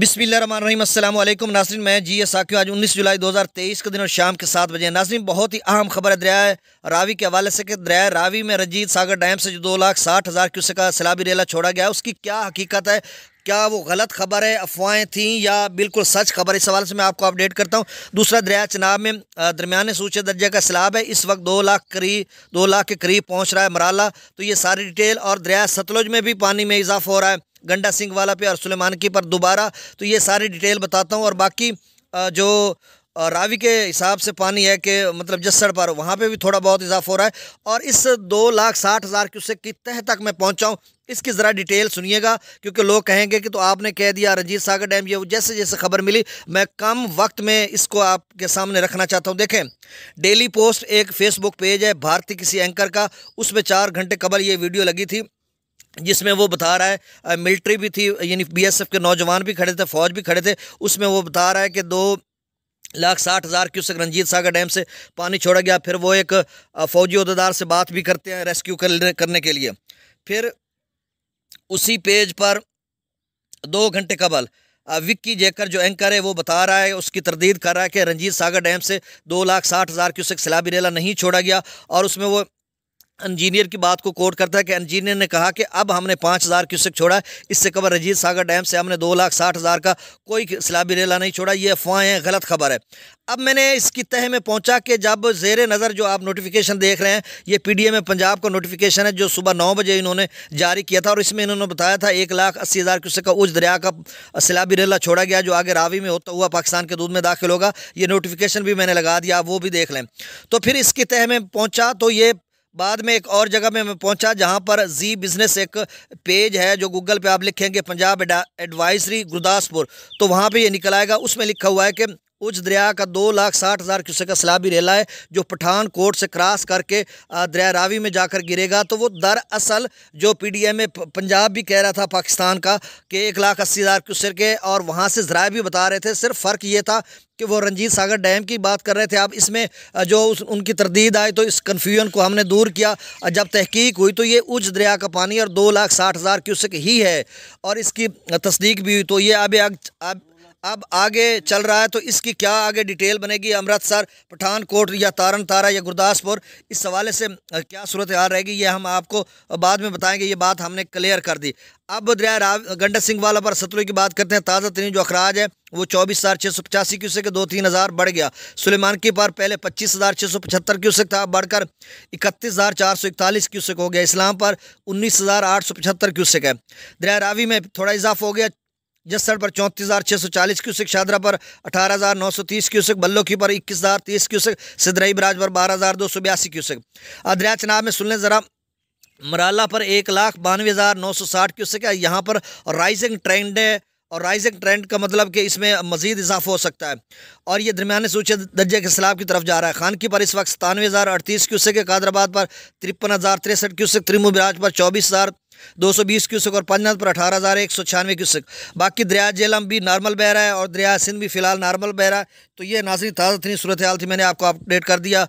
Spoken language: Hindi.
बिस्मिल अल्लाम नासरीन मैं जी एस आक्यू आज 19 जुलाई 2023 के दिन और शाम के सात बजे नासरीन बहुत ही अहम खबर है दरिया रावी के हवाले से कि दरिया रावी में रजीत सागर डैम से जो दो लाख साठ हज़ार क्यूसे का सलाबी रेला छोड़ा गया उसकी क्या हकीकत है क्या वो गलत खबर है अफवाहें थी या बिल्कुल सच खबर इस हवाले से मैं आपको अपडेट करता हूँ दूसरा दरिया चनाब में दरमियान सूचे दर्जे का सैलाब है इस वक्त दो लाख करीब दो लाख के करीब पहुँच रहा है मराला तो ये सारी डिटेल और दरिया सतलुज में भी पानी में इजाफा हो रहा है गंडा सिंह वाला पे और सुलेमानकी पर दोबारा तो ये सारी डिटेल बताता हूँ और बाकी जो रावी के हिसाब से पानी है कि मतलब जस्सड़ पर वहाँ पे भी थोड़ा बहुत इजाफा हो रहा है और इस दो लाख साठ हज़ार क्यूसेक की तह तक मैं पहुँचाऊँ इसकी ज़रा डिटेल सुनिएगा क्योंकि लोग कहेंगे कि तो आपने कह दिया रंजीत सागर डैम ये जैसे जैसे खबर मिली मैं कम वक्त में इसको आपके सामने रखना चाहता हूँ देखें डेली पोस्ट एक फेसबुक पेज है भारतीय किसी एंकर का उसमें चार घंटे कबल ये वीडियो लगी थी जिसमें वो बता रहा है मिलिट्री भी थी यानी बीएसएफ के नौजवान भी खड़े थे फौज भी खड़े थे उसमें वो बता रहा है कि दो लाख साठ हज़ार क्यूसक रंजीत सागर डैम से पानी छोड़ा गया फिर वो एक फौजी अहदेदार से बात भी करते हैं रेस्क्यू करने के लिए फिर उसी पेज पर दो घंटे कबल विक्की जेकर जो एंकर है वो बता रहा है उसकी तरदीद कर रहा है कि रंजीत सागर डैम से दो लाख साठ हज़ार क्यूसक सिलाबी रेला नहीं छोड़ा गया और उसमें वो इंजीनियर की बात को कोट करता है कि इंजीनियर ने कहा कि अब हमने पाँच हज़ार क्यूसिक छोड़ा इससे कबर रजीत सागर डैम से हमने दो लाख साठ हज़ार का कोई सिलाबी रेला नहीं छोड़ा ये अफवाहें हैं गलत खबर है अब मैंने इसकी तह में पहुंचा कि जब जेर नज़र जो आप नोटिफिकेशन देख रहे हैं ये पी डी में पंजाब का नोटिफिकेशन है जो सुबह नौ बजे इन्होंने जारी किया था और इसमें इन्होंने बताया था एक लाख अस्सी हज़ार क्यूसिक का उस दरिया का सिलाबी रेला छोड़ा गया जो आगे रावी में होता हुआ पाकिस्तान के दूध में दाखिल होगा ये नोटिफिकेशन भी मैंने लगा दिया आप वो भी देख लें तो फिर इसकी तह में पहुँचा तो ये बाद में एक और जगह में मैं पहुंचा जहां पर जी बिज़नेस एक पेज है जो गूगल पे आप लिखेंगे पंजाब एडवाइजरी गुरदासपुर तो वहां पे ये निकल आएगा उसमें लिखा हुआ है कि उज दरिया का दो लाख साठ हज़ार क्यूसेक का सलाबी रेला है जो पठानकोट से क्रॉस करके दरिया रावी में जाकर गिरेगा तो वो दर असल जो P D M A Punjab भी कह रहा था पाकिस्तान का कि एक लाख अस्सी हज़ार क्यूसेक है और वहाँ से ज़रा भी बता रहे थे सिर्फ फ़र्क ये था कि वो रंजीत सागर डैम की बात कर रहे थे अब इसमें जो उस, उनकी तरदीद आई तो इस कन्फ्यूजन को हमने दूर किया जब तहकीक हुई तो ये उज दरिया का पानी और दो लाख साठ हज़ार क्यूसेक ही है और इसकी तस्दीक भी हुई तो ये अब अब अब आगे चल रहा है तो इसकी क्या आगे डिटेल बनेगी अमृतसर पठानकोट या तारन तारा या गुरदासपुर इस हवाले से क्या सूरत हाल रहेगी ये हम आपको बाद में बताएंगे ये बात हमने क्लियर कर दी अब दरिया गंडा सिंह वाला पर सतलु की बात करते हैं ताज़ा तरीन जो अखराज है वो चौबीस हज़ार छः सौ पचासी क्यूसेक के दो तीन हज़ार बढ़ गया सुलेमान की पार पहले पच्चीस हज़ार छः सौ पचहत्तर क्यूसेक था बढ़कर इकतीस हज़ार चार सौ इकतालीस क्यूसेक हो गया इस्लाम पर उन्नीस हज़ार आठ सौ पचहत्तर क्यूसेक है दरिया रावी में थोड़ा इजाफा हो गया जस्सड़ पर चौंतीस हज़ार छः सौ चालीस क्यूसिक शादरा पर अठारह हज़ार नौ सौ तीस क्यूसिक बल्लोखी पर इक्कीस हज़ार तीस क्यूसिक सिदरई बराज पर बारह हज़ार दो सौ बयासी क्यूसिक अदरिया चनाब में सुन लें ज़रा मराला पर एक लाख बानवे हज़ार नौ सौ साठ क्यूसिक है यहाँ पर राइजिंग ट्रेंड है और राइजिंग ट्रेंड का मतलब कि इसमें मजीद इजाफा हो सकता है और ये दरमियाने सूचे दर्जे के सलाब की तरफ जा रहा है खानकी पर इस वक्त सतानवे हज़ार अड़तीस क्यूसिक कादराबाद पर तिरपन हज़ार तिरसठ क्यूसिक त्रिमू बराज पर चौबीस हज़ार दो सौ बीस क्यूसक और पंजनाथ पर अठारह हज़ार एक सौ छियानवे क्यूसक बाकी दरिया जेलम भी नॉर्मल बह रहा है और दरिया सिंध भी फिलहाल नॉर्मल बह रहा है तो ये नाजरी ताज़ा थी सूरत हाल थी मैंने आपको अपडेट कर दिया